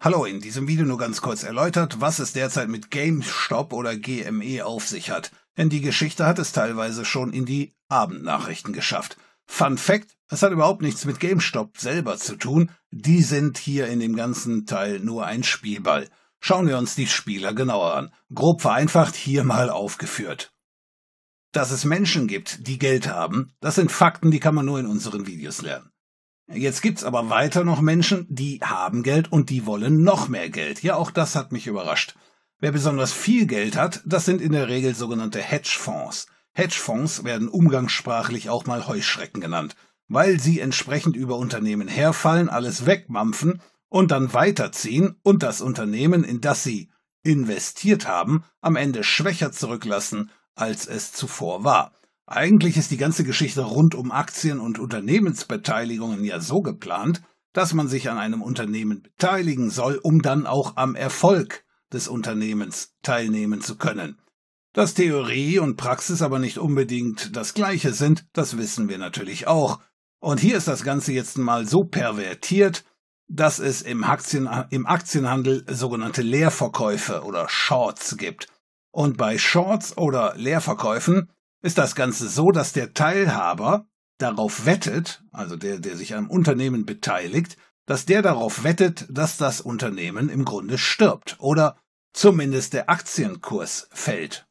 Hallo, in diesem Video nur ganz kurz erläutert, was es derzeit mit GameStop oder GME auf sich hat. Denn die Geschichte hat es teilweise schon in die Abendnachrichten geschafft. Fun Fact, es hat überhaupt nichts mit GameStop selber zu tun. Die sind hier in dem ganzen Teil nur ein Spielball. Schauen wir uns die Spieler genauer an. Grob vereinfacht hier mal aufgeführt. Dass es Menschen gibt, die Geld haben, das sind Fakten, die kann man nur in unseren Videos lernen. Jetzt gibt's aber weiter noch Menschen, die haben Geld und die wollen noch mehr Geld. Ja, auch das hat mich überrascht. Wer besonders viel Geld hat, das sind in der Regel sogenannte Hedgefonds. Hedgefonds werden umgangssprachlich auch mal Heuschrecken genannt, weil sie entsprechend über Unternehmen herfallen, alles wegmampfen und dann weiterziehen und das Unternehmen, in das sie investiert haben, am Ende schwächer zurücklassen, als es zuvor war. Eigentlich ist die ganze Geschichte rund um Aktien und Unternehmensbeteiligungen ja so geplant, dass man sich an einem Unternehmen beteiligen soll, um dann auch am Erfolg des Unternehmens teilnehmen zu können. Dass Theorie und Praxis aber nicht unbedingt das gleiche sind, das wissen wir natürlich auch. Und hier ist das Ganze jetzt mal so pervertiert, dass es im, Aktien, im Aktienhandel sogenannte Leerverkäufe oder Shorts gibt. Und bei Shorts oder Leerverkäufen ist das Ganze so, dass der Teilhaber darauf wettet, also der, der sich am Unternehmen beteiligt, dass der darauf wettet, dass das Unternehmen im Grunde stirbt oder zumindest der Aktienkurs fällt.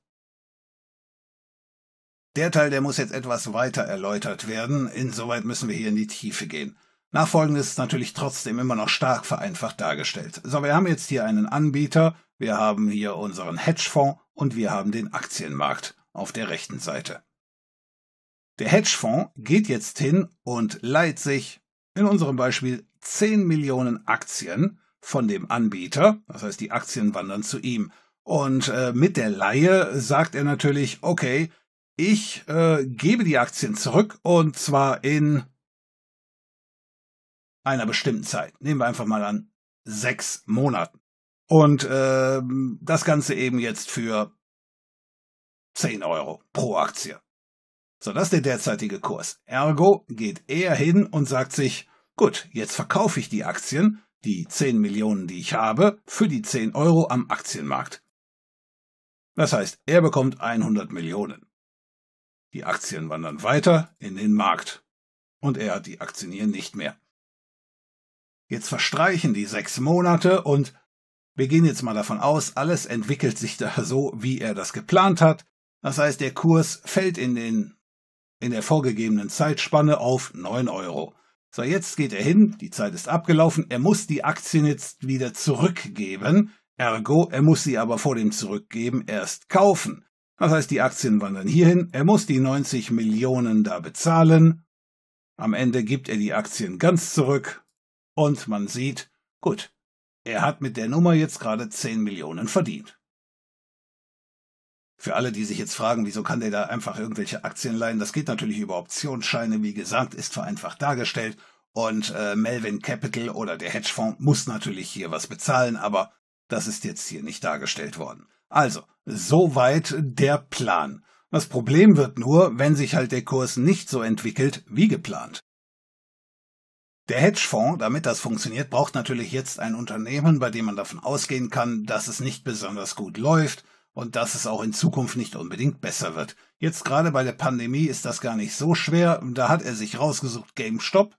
Der Teil, der muss jetzt etwas weiter erläutert werden, insoweit müssen wir hier in die Tiefe gehen. Nachfolgendes ist natürlich trotzdem immer noch stark vereinfacht dargestellt. So, wir haben jetzt hier einen Anbieter, wir haben hier unseren Hedgefonds und wir haben den Aktienmarkt auf der rechten Seite. Der Hedgefonds geht jetzt hin und leiht sich in unserem Beispiel 10 Millionen Aktien von dem Anbieter, das heißt die Aktien wandern zu ihm. Und äh, mit der Laie sagt er natürlich, okay, ich äh, gebe die Aktien zurück und zwar in einer bestimmten Zeit. Nehmen wir einfach mal an, sechs Monaten. Und äh, das Ganze eben jetzt für 10 Euro pro Aktie. So, das ist der derzeitige Kurs. Ergo geht er hin und sagt sich, gut, jetzt verkaufe ich die Aktien, die 10 Millionen, die ich habe, für die 10 Euro am Aktienmarkt. Das heißt, er bekommt 100 Millionen. Die Aktien wandern weiter in den Markt. Und er hat die Aktien hier nicht mehr. Jetzt verstreichen die sechs Monate und wir gehen jetzt mal davon aus, alles entwickelt sich da so, wie er das geplant hat. Das heißt, der Kurs fällt in, den, in der vorgegebenen Zeitspanne auf 9 Euro. So, jetzt geht er hin, die Zeit ist abgelaufen, er muss die Aktien jetzt wieder zurückgeben, ergo, er muss sie aber vor dem Zurückgeben erst kaufen. Das heißt, die Aktien wandern hierhin, er muss die 90 Millionen da bezahlen, am Ende gibt er die Aktien ganz zurück und man sieht, gut, er hat mit der Nummer jetzt gerade 10 Millionen verdient. Für alle, die sich jetzt fragen, wieso kann der da einfach irgendwelche Aktien leihen, das geht natürlich über Optionsscheine, wie gesagt, ist vereinfacht dargestellt. Und äh, Melvin Capital oder der Hedgefonds muss natürlich hier was bezahlen, aber das ist jetzt hier nicht dargestellt worden. Also, soweit der Plan. Das Problem wird nur, wenn sich halt der Kurs nicht so entwickelt wie geplant. Der Hedgefonds, damit das funktioniert, braucht natürlich jetzt ein Unternehmen, bei dem man davon ausgehen kann, dass es nicht besonders gut läuft, und dass es auch in Zukunft nicht unbedingt besser wird. Jetzt gerade bei der Pandemie ist das gar nicht so schwer. Da hat er sich rausgesucht GameStop.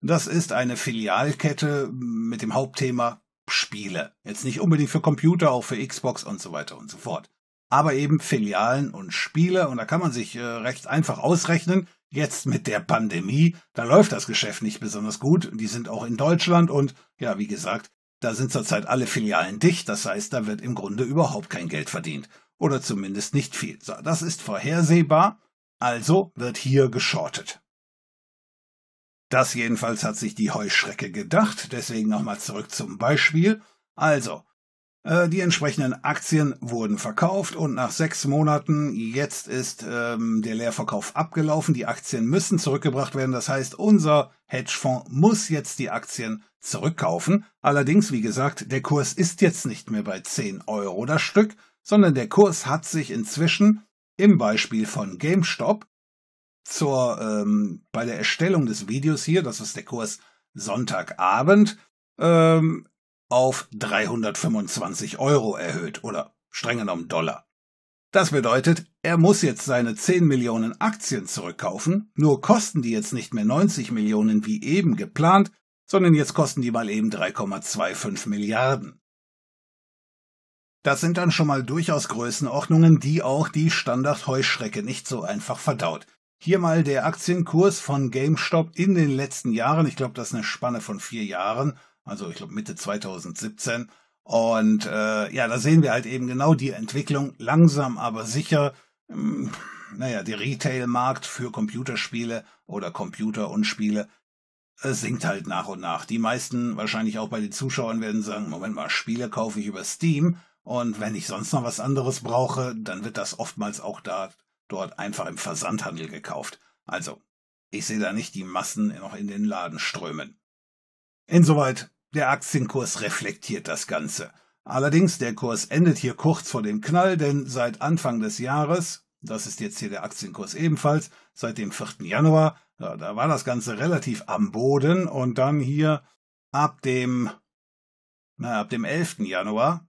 Das ist eine Filialkette mit dem Hauptthema Spiele. Jetzt nicht unbedingt für Computer, auch für Xbox und so weiter und so fort. Aber eben Filialen und Spiele und da kann man sich äh, recht einfach ausrechnen. Jetzt mit der Pandemie, da läuft das Geschäft nicht besonders gut. Die sind auch in Deutschland und ja, wie gesagt, da sind zurzeit alle Filialen dicht, das heißt, da wird im Grunde überhaupt kein Geld verdient. Oder zumindest nicht viel. So, das ist vorhersehbar, also wird hier geschortet. Das jedenfalls hat sich die Heuschrecke gedacht, deswegen nochmal zurück zum Beispiel. Also, äh, die entsprechenden Aktien wurden verkauft und nach sechs Monaten, jetzt ist ähm, der Leerverkauf abgelaufen, die Aktien müssen zurückgebracht werden. Das heißt, unser Hedgefonds muss jetzt die Aktien zurückkaufen. Allerdings, wie gesagt, der Kurs ist jetzt nicht mehr bei 10 Euro das Stück, sondern der Kurs hat sich inzwischen im Beispiel von GameStop zur, ähm, bei der Erstellung des Videos hier, das ist der Kurs Sonntagabend, ähm, auf 325 Euro erhöht oder streng genommen Dollar. Das bedeutet, er muss jetzt seine 10 Millionen Aktien zurückkaufen, nur kosten die jetzt nicht mehr 90 Millionen wie eben geplant, sondern jetzt kosten die mal eben 3,25 Milliarden. Das sind dann schon mal durchaus Größenordnungen, die auch die Standard-Heuschrecke nicht so einfach verdaut. Hier mal der Aktienkurs von GameStop in den letzten Jahren, ich glaube, das ist eine Spanne von vier Jahren, also ich glaube Mitte 2017. Und äh, ja, da sehen wir halt eben genau die Entwicklung langsam, aber sicher. Ähm, naja, der Retail-Markt für Computerspiele oder Computer und Spiele es äh, sinkt halt nach und nach. Die meisten, wahrscheinlich auch bei den Zuschauern, werden sagen, Moment mal, Spiele kaufe ich über Steam und wenn ich sonst noch was anderes brauche, dann wird das oftmals auch da dort einfach im Versandhandel gekauft. Also, ich sehe da nicht die Massen noch in den Laden strömen. Insoweit der Aktienkurs reflektiert das Ganze. Allerdings, der Kurs endet hier kurz vor dem Knall, denn seit Anfang des Jahres, das ist jetzt hier der Aktienkurs ebenfalls, seit dem 4. Januar, ja, da war das Ganze relativ am Boden und dann hier ab dem, na, ab dem 11. Januar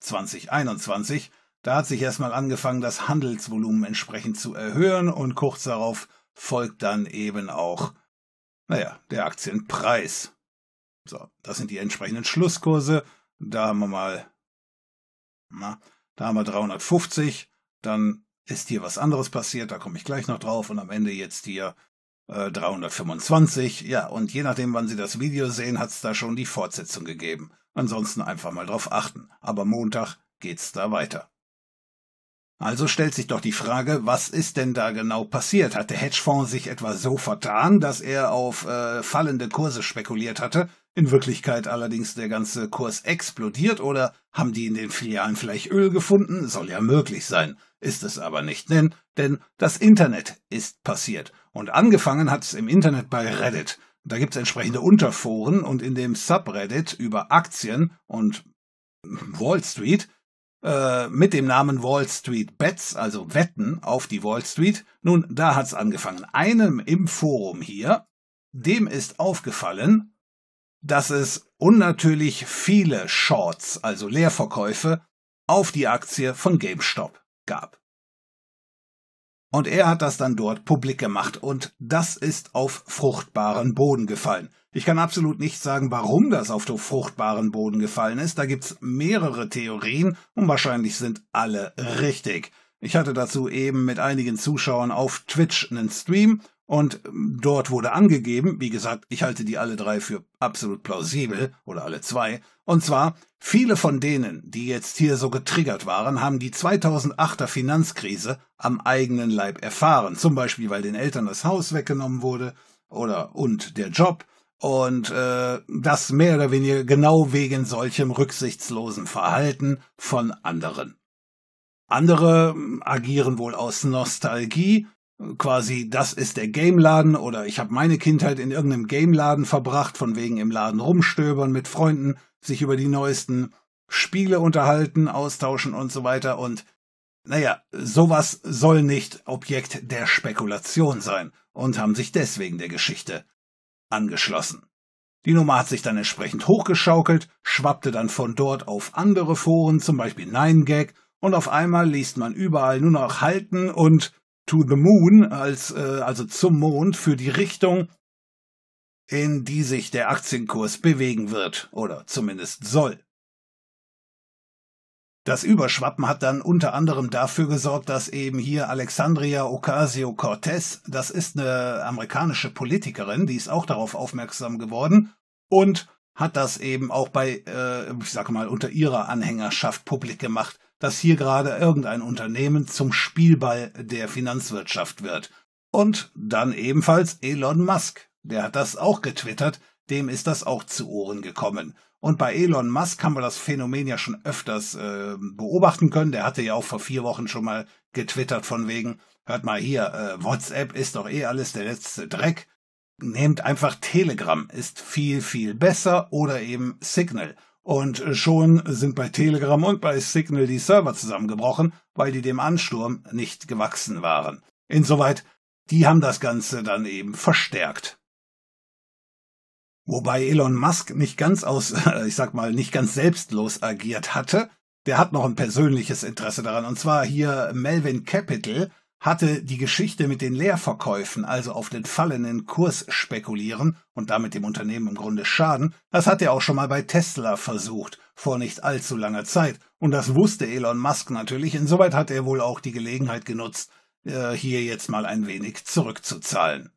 2021, da hat sich erstmal angefangen, das Handelsvolumen entsprechend zu erhöhen und kurz darauf folgt dann eben auch, naja, der Aktienpreis. So, das sind die entsprechenden Schlusskurse. Da haben wir mal, na, da haben wir 350. Dann ist hier was anderes passiert, da komme ich gleich noch drauf. Und am Ende jetzt hier äh, 325. Ja, und je nachdem, wann Sie das Video sehen, hat es da schon die Fortsetzung gegeben. Ansonsten einfach mal drauf achten. Aber Montag geht's da weiter. Also stellt sich doch die Frage, was ist denn da genau passiert? Hat der Hedgefonds sich etwa so vertan, dass er auf äh, fallende Kurse spekuliert hatte, in Wirklichkeit allerdings der ganze Kurs explodiert oder haben die in den Filialen vielleicht Öl gefunden? Soll ja möglich sein, ist es aber nicht, denn, denn das Internet ist passiert und angefangen hat es im Internet bei Reddit. Da gibt es entsprechende Unterforen und in dem Subreddit über Aktien und Wall Street äh, mit dem Namen Wall Street Bets, also Wetten auf die Wall Street. Nun, da hat's angefangen. Einem im Forum hier, dem ist aufgefallen, dass es unnatürlich viele Shorts, also Leerverkäufe, auf die Aktie von GameStop gab. Und er hat das dann dort publik gemacht und das ist auf fruchtbaren Boden gefallen. Ich kann absolut nicht sagen, warum das auf den fruchtbaren Boden gefallen ist. Da gibt's mehrere Theorien und wahrscheinlich sind alle richtig. Ich hatte dazu eben mit einigen Zuschauern auf Twitch einen Stream und dort wurde angegeben, wie gesagt, ich halte die alle drei für absolut plausibel oder alle zwei. Und zwar, viele von denen, die jetzt hier so getriggert waren, haben die 2008er Finanzkrise am eigenen Leib erfahren. Zum Beispiel, weil den Eltern das Haus weggenommen wurde oder und der Job und äh, das mehr oder weniger genau wegen solchem rücksichtslosen Verhalten von anderen. Andere hm, agieren wohl aus Nostalgie, quasi das ist der Gameladen oder ich habe meine Kindheit in irgendeinem Gameladen verbracht, von wegen im Laden rumstöbern mit Freunden, sich über die neuesten Spiele unterhalten, austauschen und so weiter und naja, sowas soll nicht Objekt der Spekulation sein und haben sich deswegen der Geschichte angeschlossen. Die Nummer hat sich dann entsprechend hochgeschaukelt, schwappte dann von dort auf andere Foren, zum Beispiel Nine gag und auf einmal liest man überall nur noch halten und to the moon, als, äh, also zum Mond, für die Richtung, in die sich der Aktienkurs bewegen wird oder zumindest soll. Das Überschwappen hat dann unter anderem dafür gesorgt, dass eben hier Alexandria Ocasio-Cortez, das ist eine amerikanische Politikerin, die ist auch darauf aufmerksam geworden und hat das eben auch bei, äh, ich sage mal, unter ihrer Anhängerschaft publik gemacht, dass hier gerade irgendein Unternehmen zum Spielball der Finanzwirtschaft wird. Und dann ebenfalls Elon Musk, der hat das auch getwittert, dem ist das auch zu Ohren gekommen. Und bei Elon Musk haben wir das Phänomen ja schon öfters äh, beobachten können. Der hatte ja auch vor vier Wochen schon mal getwittert von wegen, hört mal hier, äh, WhatsApp ist doch eh alles der letzte Dreck. Nehmt einfach Telegram, ist viel, viel besser oder eben Signal. Und äh, schon sind bei Telegram und bei Signal die Server zusammengebrochen, weil die dem Ansturm nicht gewachsen waren. Insoweit, die haben das Ganze dann eben verstärkt. Wobei Elon Musk nicht ganz aus, ich sag mal, nicht ganz selbstlos agiert hatte. Der hat noch ein persönliches Interesse daran. Und zwar hier Melvin Capital hatte die Geschichte mit den Leerverkäufen, also auf den fallenden Kurs spekulieren und damit dem Unternehmen im Grunde schaden. Das hat er auch schon mal bei Tesla versucht, vor nicht allzu langer Zeit. Und das wusste Elon Musk natürlich. Insoweit hat er wohl auch die Gelegenheit genutzt, äh, hier jetzt mal ein wenig zurückzuzahlen.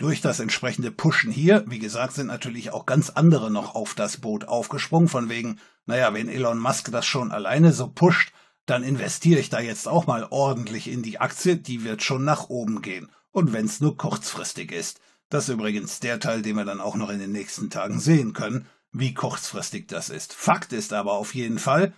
Durch das entsprechende Pushen hier, wie gesagt, sind natürlich auch ganz andere noch auf das Boot aufgesprungen, von wegen, naja, wenn Elon Musk das schon alleine so pusht, dann investiere ich da jetzt auch mal ordentlich in die Aktie, die wird schon nach oben gehen. Und wenn es nur kurzfristig ist. Das ist übrigens der Teil, den wir dann auch noch in den nächsten Tagen sehen können, wie kurzfristig das ist. Fakt ist aber auf jeden Fall,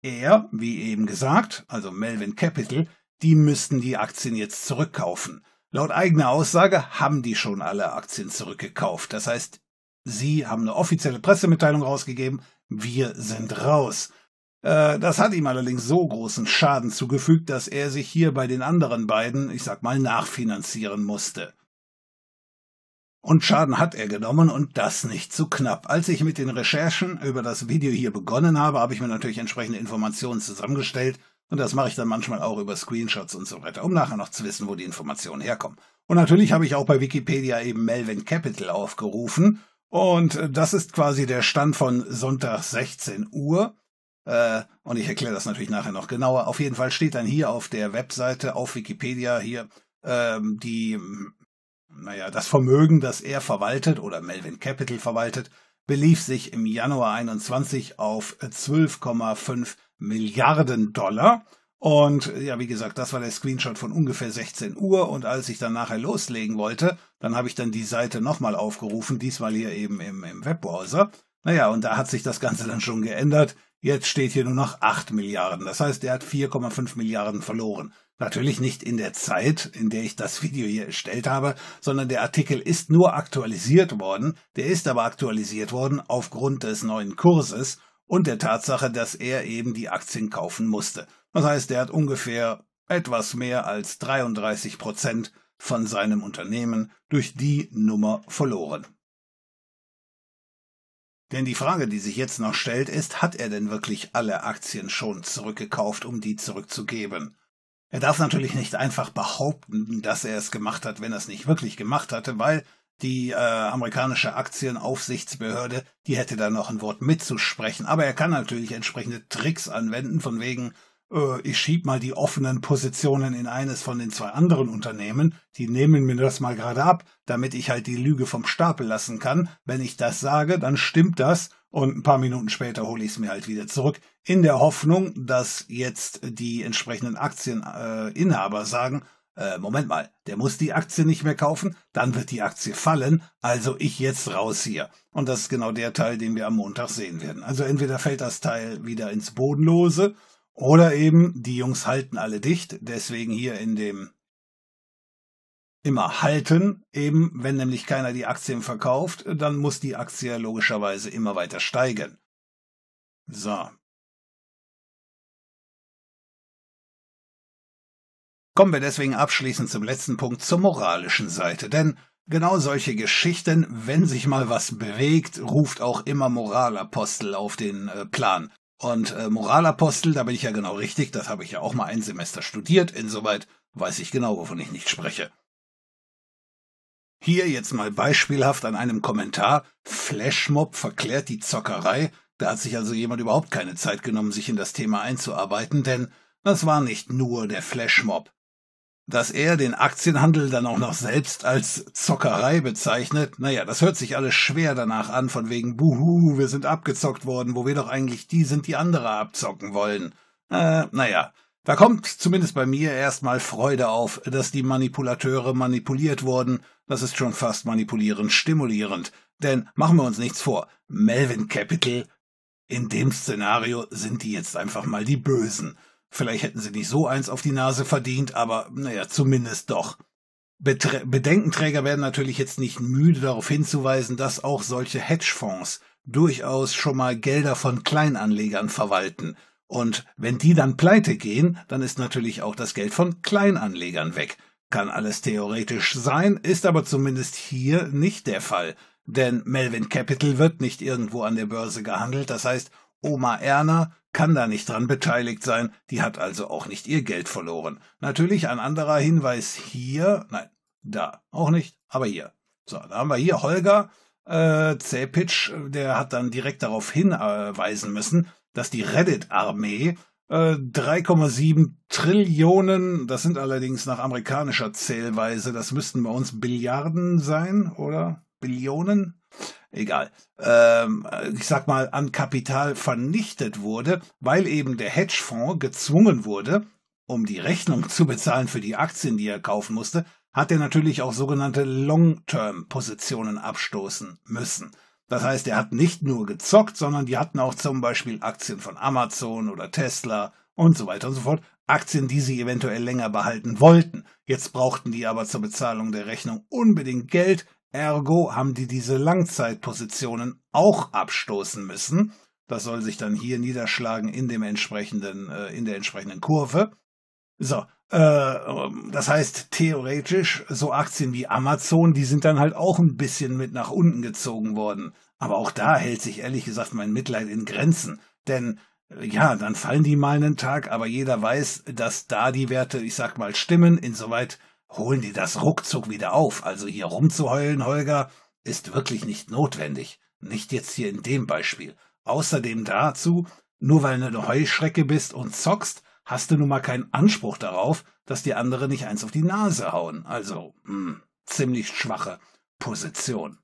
er, wie eben gesagt, also Melvin Capital, die müssten die Aktien jetzt zurückkaufen. Laut eigener Aussage haben die schon alle Aktien zurückgekauft. Das heißt, sie haben eine offizielle Pressemitteilung rausgegeben, wir sind raus. Äh, das hat ihm allerdings so großen Schaden zugefügt, dass er sich hier bei den anderen beiden, ich sag mal, nachfinanzieren musste. Und Schaden hat er genommen und das nicht zu knapp. Als ich mit den Recherchen über das Video hier begonnen habe, habe ich mir natürlich entsprechende Informationen zusammengestellt und das mache ich dann manchmal auch über Screenshots und so weiter, um nachher noch zu wissen, wo die Informationen herkommen. Und natürlich habe ich auch bei Wikipedia eben Melvin Capital aufgerufen. Und äh, das ist quasi der Stand von Sonntag 16 Uhr. Äh, und ich erkläre das natürlich nachher noch genauer. Auf jeden Fall steht dann hier auf der Webseite, auf Wikipedia hier, ähm, die, naja, das Vermögen, das er verwaltet oder Melvin Capital verwaltet, belief sich im Januar 21 auf 12,5 Milliarden Dollar. Und äh, ja, wie gesagt, das war der Screenshot von ungefähr 16 Uhr. Und als ich dann nachher loslegen wollte, dann habe ich dann die Seite nochmal aufgerufen, diesmal hier eben im, im Webbrowser. Naja, und da hat sich das Ganze dann schon geändert. Jetzt steht hier nur noch 8 Milliarden. Das heißt, er hat 4,5 Milliarden verloren. Natürlich nicht in der Zeit, in der ich das Video hier erstellt habe, sondern der Artikel ist nur aktualisiert worden. Der ist aber aktualisiert worden aufgrund des neuen Kurses und der Tatsache, dass er eben die Aktien kaufen musste. Das heißt, er hat ungefähr etwas mehr als 33 Prozent von seinem Unternehmen durch die Nummer verloren. Denn die Frage, die sich jetzt noch stellt, ist, hat er denn wirklich alle Aktien schon zurückgekauft, um die zurückzugeben? Er darf natürlich nicht einfach behaupten, dass er es gemacht hat, wenn er es nicht wirklich gemacht hatte, weil die äh, amerikanische Aktienaufsichtsbehörde, die hätte da noch ein Wort mitzusprechen. Aber er kann natürlich entsprechende Tricks anwenden, von wegen, äh, ich schieb mal die offenen Positionen in eines von den zwei anderen Unternehmen, die nehmen mir das mal gerade ab, damit ich halt die Lüge vom Stapel lassen kann. Wenn ich das sage, dann stimmt das und ein paar Minuten später hole ich es mir halt wieder zurück, in der Hoffnung, dass jetzt die entsprechenden Aktieninhaber äh, sagen, äh, Moment mal, der muss die Aktie nicht mehr kaufen, dann wird die Aktie fallen, also ich jetzt raus hier. Und das ist genau der Teil, den wir am Montag sehen werden. Also entweder fällt das Teil wieder ins Bodenlose oder eben die Jungs halten alle dicht, deswegen hier in dem immer halten, eben wenn nämlich keiner die Aktien verkauft, dann muss die Aktie logischerweise immer weiter steigen. So, Kommen wir deswegen abschließend zum letzten Punkt zur moralischen Seite, denn genau solche Geschichten, wenn sich mal was bewegt, ruft auch immer Moralapostel auf den äh, Plan. Und äh, Moralapostel, da bin ich ja genau richtig, das habe ich ja auch mal ein Semester studiert, insoweit weiß ich genau, wovon ich nicht spreche. Hier jetzt mal beispielhaft an einem Kommentar, Flashmob verklärt die Zockerei, da hat sich also jemand überhaupt keine Zeit genommen, sich in das Thema einzuarbeiten, denn das war nicht nur der Flashmob dass er den Aktienhandel dann auch noch selbst als Zockerei bezeichnet. Naja, das hört sich alles schwer danach an, von wegen Buhu, wir sind abgezockt worden, wo wir doch eigentlich die sind, die andere abzocken wollen. Äh, naja, da kommt zumindest bei mir erstmal Freude auf, dass die Manipulateure manipuliert wurden. Das ist schon fast manipulierend stimulierend. Denn machen wir uns nichts vor, Melvin Capital, in dem Szenario sind die jetzt einfach mal die Bösen. Vielleicht hätten sie nicht so eins auf die Nase verdient, aber naja, zumindest doch. Betre Bedenkenträger werden natürlich jetzt nicht müde darauf hinzuweisen, dass auch solche Hedgefonds durchaus schon mal Gelder von Kleinanlegern verwalten. Und wenn die dann pleite gehen, dann ist natürlich auch das Geld von Kleinanlegern weg. Kann alles theoretisch sein, ist aber zumindest hier nicht der Fall. Denn Melvin Capital wird nicht irgendwo an der Börse gehandelt, das heißt, Oma Erna kann da nicht dran beteiligt sein, die hat also auch nicht ihr Geld verloren. Natürlich ein anderer Hinweis hier, nein, da auch nicht, aber hier. So, da haben wir hier Holger äh, Zepitsch, der hat dann direkt darauf hinweisen müssen, dass die Reddit-Armee äh, 3,7 Trillionen, das sind allerdings nach amerikanischer Zählweise, das müssten bei uns Billiarden sein, oder? Billionen? egal, ähm, ich sag mal, an Kapital vernichtet wurde, weil eben der Hedgefonds gezwungen wurde, um die Rechnung zu bezahlen für die Aktien, die er kaufen musste, hat er natürlich auch sogenannte Long-Term-Positionen abstoßen müssen. Das heißt, er hat nicht nur gezockt, sondern die hatten auch zum Beispiel Aktien von Amazon oder Tesla und so weiter und so fort. Aktien, die sie eventuell länger behalten wollten. Jetzt brauchten die aber zur Bezahlung der Rechnung unbedingt Geld, Ergo haben die diese Langzeitpositionen auch abstoßen müssen. Das soll sich dann hier niederschlagen in dem entsprechenden, äh, in der entsprechenden Kurve. So, äh, das heißt theoretisch so Aktien wie Amazon, die sind dann halt auch ein bisschen mit nach unten gezogen worden. Aber auch da hält sich ehrlich gesagt mein Mitleid in Grenzen, denn äh, ja, dann fallen die mal einen Tag, aber jeder weiß, dass da die Werte, ich sag mal, stimmen. Insoweit holen die das ruckzuck wieder auf. Also hier rumzuheulen, Holger, ist wirklich nicht notwendig. Nicht jetzt hier in dem Beispiel. Außerdem dazu, nur weil du eine Heuschrecke bist und zockst, hast du nun mal keinen Anspruch darauf, dass die anderen nicht eins auf die Nase hauen. Also, hm, ziemlich schwache Position.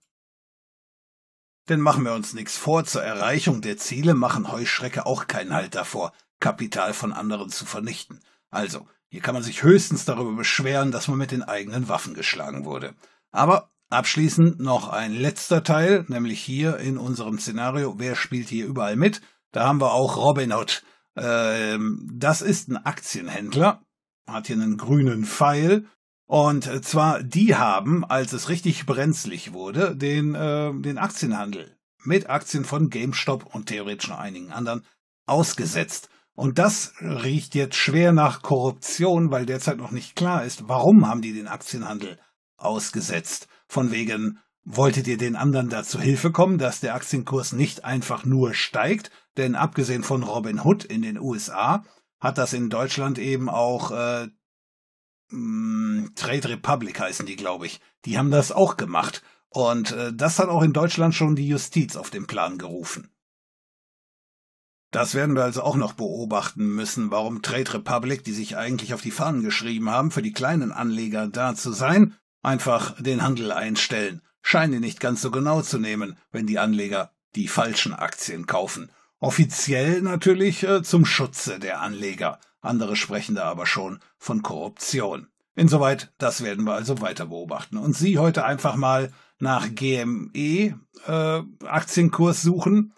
Denn machen wir uns nichts vor, zur Erreichung der Ziele machen Heuschrecke auch keinen Halt davor, Kapital von anderen zu vernichten. Also, hier kann man sich höchstens darüber beschweren, dass man mit den eigenen Waffen geschlagen wurde. Aber abschließend noch ein letzter Teil, nämlich hier in unserem Szenario, wer spielt hier überall mit? Da haben wir auch Robin Hood. Ähm, das ist ein Aktienhändler, hat hier einen grünen Pfeil. Und äh, zwar die haben, als es richtig brenzlig wurde, den, äh, den Aktienhandel mit Aktien von GameStop und theoretisch noch einigen anderen ausgesetzt. Und das riecht jetzt schwer nach Korruption, weil derzeit noch nicht klar ist, warum haben die den Aktienhandel ausgesetzt. Von wegen, wolltet ihr den anderen da zu Hilfe kommen, dass der Aktienkurs nicht einfach nur steigt? Denn abgesehen von Robin Hood in den USA hat das in Deutschland eben auch äh, hm, Trade Republic heißen die, glaube ich. Die haben das auch gemacht. Und äh, das hat auch in Deutschland schon die Justiz auf den Plan gerufen. Das werden wir also auch noch beobachten müssen, warum Trade Republic, die sich eigentlich auf die Fahnen geschrieben haben, für die kleinen Anleger da zu sein, einfach den Handel einstellen, scheinen nicht ganz so genau zu nehmen, wenn die Anleger die falschen Aktien kaufen. Offiziell natürlich äh, zum Schutze der Anleger, andere sprechen da aber schon von Korruption. Insoweit, das werden wir also weiter beobachten. Und Sie heute einfach mal nach GME äh, Aktienkurs suchen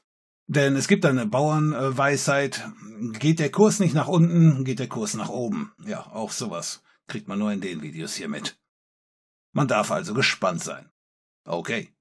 denn es gibt eine Bauernweisheit, geht der Kurs nicht nach unten, geht der Kurs nach oben. Ja, auch sowas kriegt man nur in den Videos hier mit. Man darf also gespannt sein. Okay.